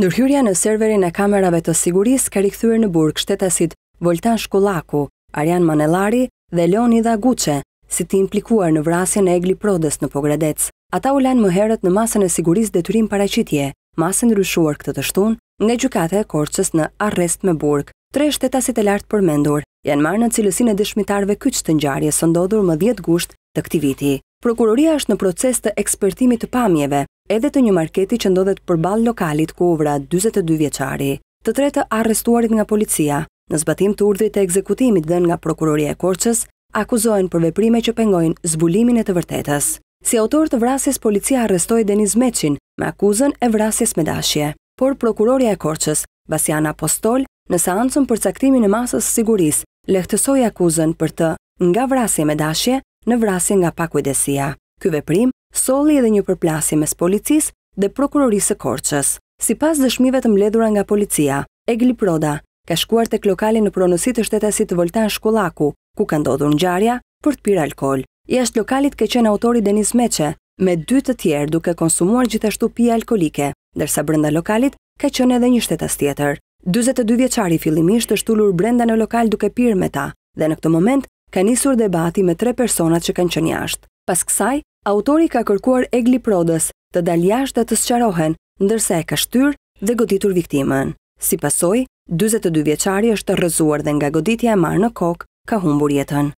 Nërhyrja në serverin e kamerave të sigurisë ka rikëthyre në burg shtetasit Voltan Shkullaku, Arjan Manelari dhe Leoni Daguqe, si ti implikuar në vrasjen e egli prodes në Pogradec. Ata u lanë më herët në masën e sigurisë detyrim paraqitje, masën ryshuar këtë të shtun, nga gjukate e korqës në arrest me burg. Tre shtetasit e lartë përmendur janë marë në cilësin e dëshmitarve këtë të njarje së ndodhur më 10 gusht të këti viti. Prokuroria është në proces të ekspertimit të pamjeve edhe të një marketi që ndodhet për balë lokalit ku uvra 22 vjeqari. Të tretë arrestuarit nga policia, në zbatim të urdhrit e ekzekutimit dhe nga Prokuroria e Korqës, akuzohen për veprime që pengojnë zbulimin e të vërtetës. Si autor të vrasjes, policia arrestoj Deniz Meqin me akuzën e vrasjes me dashje. Por Prokuroria e Korqës, Basiana Postol, në seancën për caktimin e masës siguris, lehtësoj akuzën për të nga vrasje me dashje në vrasje nga pakujdesia. Ky veprim soli edhe një përplasje mes policis dhe prokurorisë e korqës. Si pas dëshmive të mbledhura nga policia, Egli Proda ka shkuar tek lokali në pronosit të shtetësit të Voltan shkollaku ku ka ndodhur në gjarja për të pirë alkohol. I ashtë lokalit ka qenë autori Denis Meqe, me dy të tjerë duke konsumuar gjithashtu pije alkoholike, dërsa brenda lokalit ka qenë edhe një shtetas tjetër. 22 vjeqari fillimisht është tullur brenda në lokal duke pirë me ta, dhe në këtë moment ka nisur debati me tre personat që kanë qenë jashtë. Pas kësaj, Autori ka kërkuar Egli Prodës të dal jashtë dhe të sqarohen, ndërsa e ka shtyr dhe goditur viktimën. Si pasoj, 22 vjeqari është rëzuar dhe nga goditja e marë në kokë, ka humbur jetën.